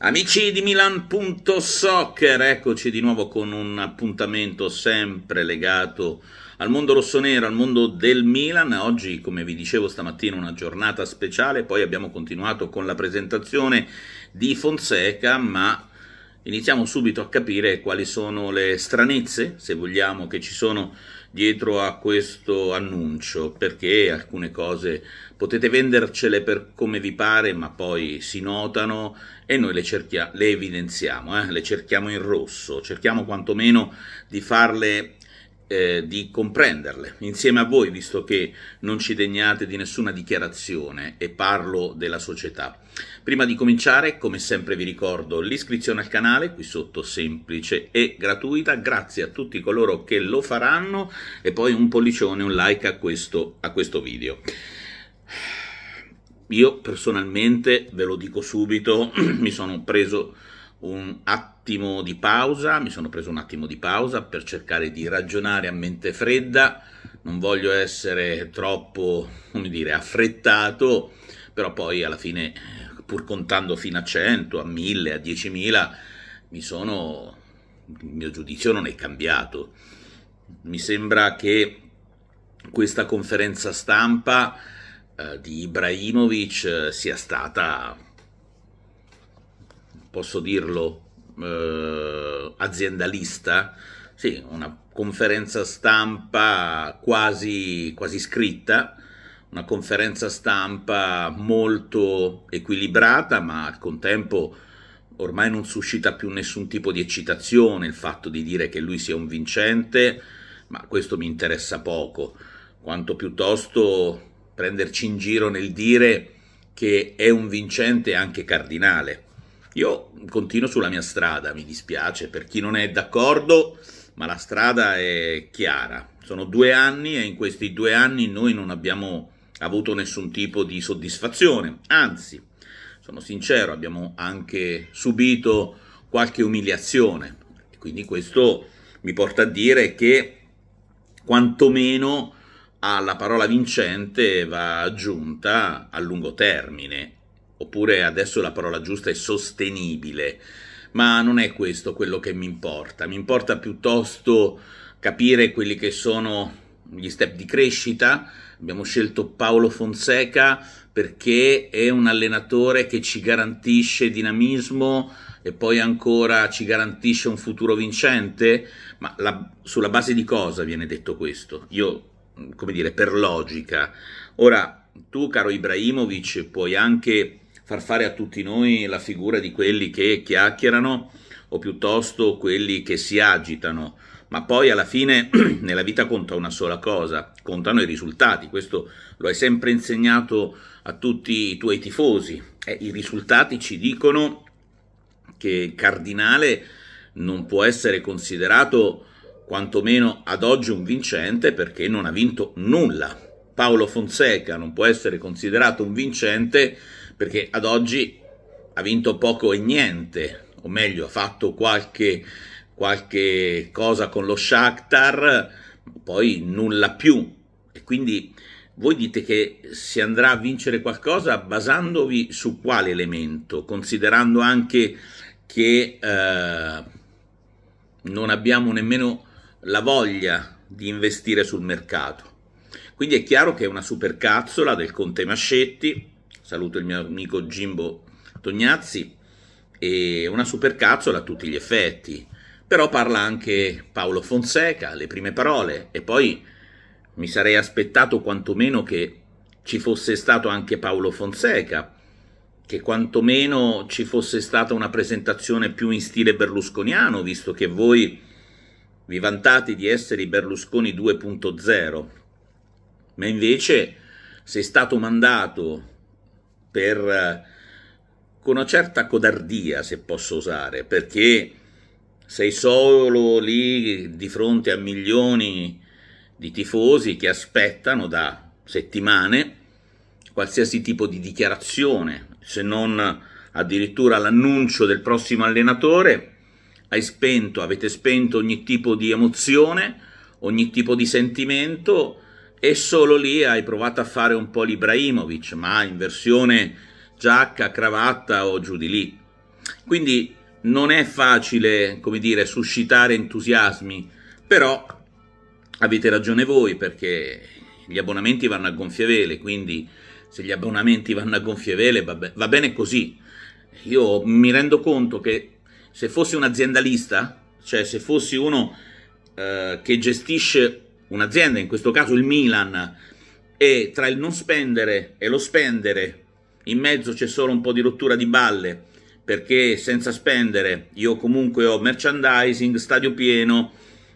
Amici di Milan.soccer, eccoci di nuovo con un appuntamento sempre legato al mondo rossonero, al mondo del Milan. Oggi, come vi dicevo stamattina, una giornata speciale, poi abbiamo continuato con la presentazione di Fonseca, ma iniziamo subito a capire quali sono le stranezze, se vogliamo, che ci sono dietro a questo annuncio, perché alcune cose potete vendercele per come vi pare, ma poi si notano e noi le, cerchia- le evidenziamo, eh? le cerchiamo in rosso, cerchiamo quantomeno di farle eh, di comprenderle insieme a voi, visto che non ci degnate di nessuna dichiarazione e parlo della società. Prima di cominciare, come sempre vi ricordo l'iscrizione al canale, qui sotto semplice e gratuita, grazie a tutti coloro che lo faranno e poi un pollicione, un like a questo, a questo video. Io personalmente, ve lo dico subito, mi sono preso un attimo di pausa, mi sono preso un attimo di pausa per cercare di ragionare a mente fredda, non voglio essere troppo, come dire, affrettato, però poi alla fine, pur contando fino a 100, a 1000, a 10.000, mi sono, il mio giudizio non è cambiato. Mi sembra che questa conferenza stampa eh, di Ibrahimovic eh, sia stata posso dirlo, eh, aziendalista, sì, una conferenza stampa quasi, quasi scritta, una conferenza stampa molto equilibrata, ma al contempo ormai non suscita più nessun tipo di eccitazione il fatto di dire che lui sia un vincente, ma questo mi interessa poco, quanto piuttosto prenderci in giro nel dire che è un vincente anche cardinale. Io continuo sulla mia strada, mi dispiace per chi non è d'accordo, ma la strada è chiara. Sono due anni e in questi due anni noi non abbiamo avuto nessun tipo di soddisfazione, anzi, sono sincero, abbiamo anche subito qualche umiliazione. Quindi questo mi porta a dire che quantomeno alla parola vincente va aggiunta a lungo termine oppure adesso la parola giusta è sostenibile, ma non è questo quello che mi importa, mi importa piuttosto capire quelli che sono gli step di crescita. Abbiamo scelto Paolo Fonseca perché è un allenatore che ci garantisce dinamismo e poi ancora ci garantisce un futuro vincente, ma la, sulla base di cosa viene detto questo? Io, come dire, per logica. Ora, tu, caro Ibrahimovic, puoi anche far fare a tutti noi la figura di quelli che chiacchierano o piuttosto quelli che si agitano, ma poi alla fine nella vita conta una sola cosa, contano i risultati, questo lo hai sempre insegnato a tutti i tuoi tifosi, eh, i risultati ci dicono che cardinale non può essere considerato quantomeno ad oggi un vincente perché non ha vinto nulla. Paolo Fonseca non può essere considerato un vincente perché ad oggi ha vinto poco e niente, o meglio ha fatto qualche, qualche cosa con lo Shakhtar, poi nulla più. E quindi voi dite che si andrà a vincere qualcosa basandovi su quale elemento, considerando anche che eh, non abbiamo nemmeno la voglia di investire sul mercato. Quindi è chiaro che è una supercazzola del Conte Mascetti, saluto il mio amico Jimbo Tognazzi, è una supercazzola a tutti gli effetti, però parla anche Paolo Fonseca, le prime parole, e poi mi sarei aspettato quantomeno che ci fosse stato anche Paolo Fonseca, che quantomeno ci fosse stata una presentazione più in stile berlusconiano, visto che voi vi vantate di essere i Berlusconi 2.0, ma invece sei stato mandato per, eh, con una certa codardia, se posso usare, perché sei solo lì di fronte a milioni di tifosi che aspettano da settimane qualsiasi tipo di dichiarazione, se non addirittura l'annuncio del prossimo allenatore, hai spento, avete spento ogni tipo di emozione, ogni tipo di sentimento e solo lì hai provato a fare un po' l'Ibrahimovic, ma in versione giacca, cravatta o giù di lì. Quindi non è facile, come dire, suscitare entusiasmi, però avete ragione voi perché gli abbonamenti vanno a gonfie vele, quindi se gli abbonamenti vanno a gonfie vele va, be- va bene così. Io mi rendo conto che se fossi un aziendalista, cioè se fossi uno eh, che gestisce un'azienda, in questo caso il Milan, e tra il non spendere e lo spendere in mezzo c'è solo un po' di rottura di balle perché senza spendere io comunque ho merchandising, stadio pieno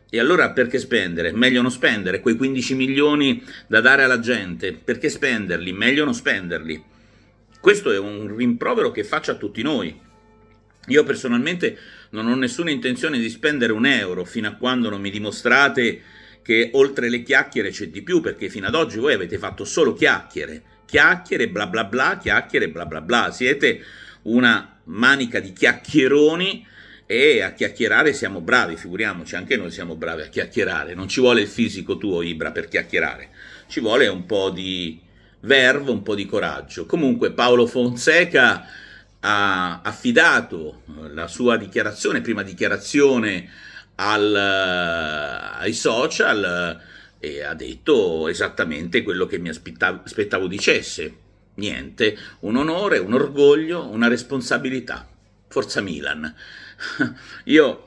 e allora perché spendere? Meglio non spendere quei 15 milioni da dare alla gente, perché spenderli? Meglio non spenderli. Questo è un rimprovero che faccio a tutti noi. Io personalmente non ho nessuna intenzione di spendere un euro fino a quando non mi dimostrate che oltre le chiacchiere c'è di più, perché fino ad oggi voi avete fatto solo chiacchiere, chiacchiere, bla bla bla, chiacchiere, bla bla bla. Siete una manica di chiacchieroni e a chiacchierare siamo bravi, figuriamoci, anche noi siamo bravi a chiacchierare. Non ci vuole il fisico tuo, Ibra, per chiacchierare, ci vuole un po' di verve, un po' di coraggio. Comunque Paolo Fonseca ha affidato la sua dichiarazione, prima dichiarazione al, eh, ai social eh, e ha detto esattamente quello che mi aspettavo, aspettavo dicesse. Niente, un onore, un orgoglio, una responsabilità. Forza Milan. Io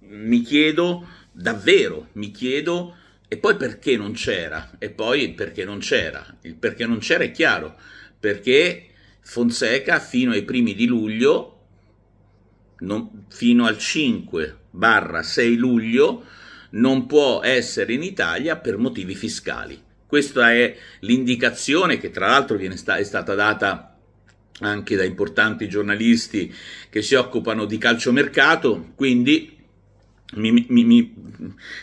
mi chiedo davvero, mi chiedo e poi perché non c'era? E poi perché non c'era? Il perché non c'era è chiaro, perché Fonseca fino ai primi di luglio, non, fino al 5 barra 6 luglio non può essere in Italia per motivi fiscali. Questa è l'indicazione che tra l'altro sta- è stata data anche da importanti giornalisti che si occupano di calciomercato, quindi mi, mi, mi,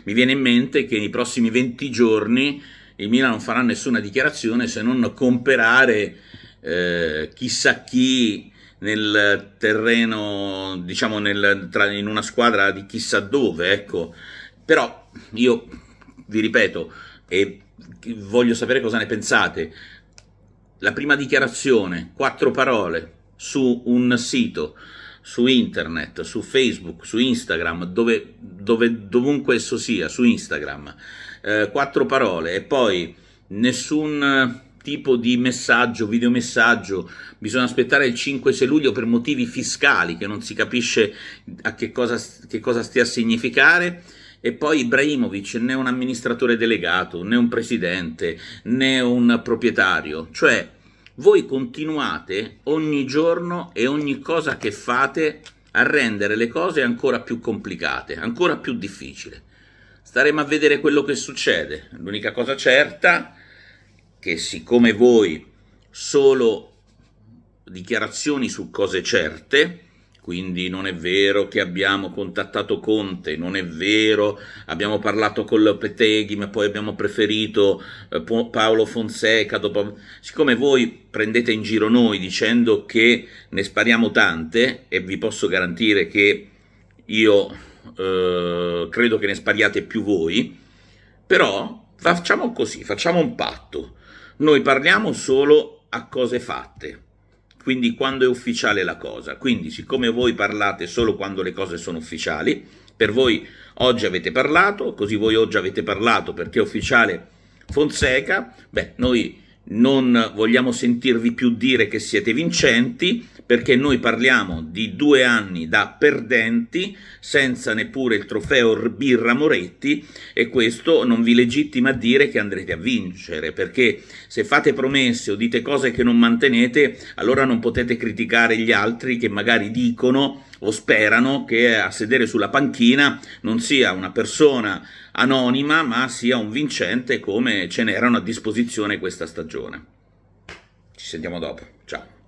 mi viene in mente che nei prossimi 20 giorni il Milan non farà nessuna dichiarazione se non comprare eh, chissà chi nel terreno, diciamo nel, tra, in una squadra di chissà dove, ecco. Però io vi ripeto e voglio sapere cosa ne pensate. La prima dichiarazione, quattro parole su un sito, su internet, su Facebook, su Instagram, dove, dove dovunque esso sia, su Instagram, eh, quattro parole e poi nessun tipo di messaggio, videomessaggio, bisogna aspettare il 5-6 luglio per motivi fiscali che non si capisce a che cosa, che cosa stia a significare e poi Ibrahimovic né un amministratore delegato, né un presidente, né un proprietario, cioè voi continuate ogni giorno e ogni cosa che fate a rendere le cose ancora più complicate, ancora più difficili. Staremo a vedere quello che succede. L'unica cosa certa è che siccome voi solo dichiarazioni su cose certe, quindi non è vero che abbiamo contattato Conte, non è vero, abbiamo parlato con Lopeteghi, ma poi abbiamo preferito eh, Paolo Fonseca. Dopo... Siccome voi prendete in giro noi dicendo che ne spariamo tante, e vi posso garantire che io eh, credo che ne spariate più voi, però facciamo così, facciamo un patto. Noi parliamo solo a cose fatte, quindi quando è ufficiale la cosa. Quindi siccome voi parlate solo quando le cose sono ufficiali, per voi oggi avete parlato, così voi oggi avete parlato perché è ufficiale Fonseca, beh, noi non vogliamo sentirvi più dire che siete vincenti perché noi parliamo di due anni da perdenti senza neppure il trofeo Birra Moretti e questo non vi legittima a dire che andrete a vincere perché se fate promesse o dite cose che non mantenete allora non potete criticare gli altri che magari dicono o sperano che a sedere sulla panchina non sia una persona anonima, ma sia un vincente come ce n'erano a disposizione questa stagione. Ci sentiamo dopo. Ciao.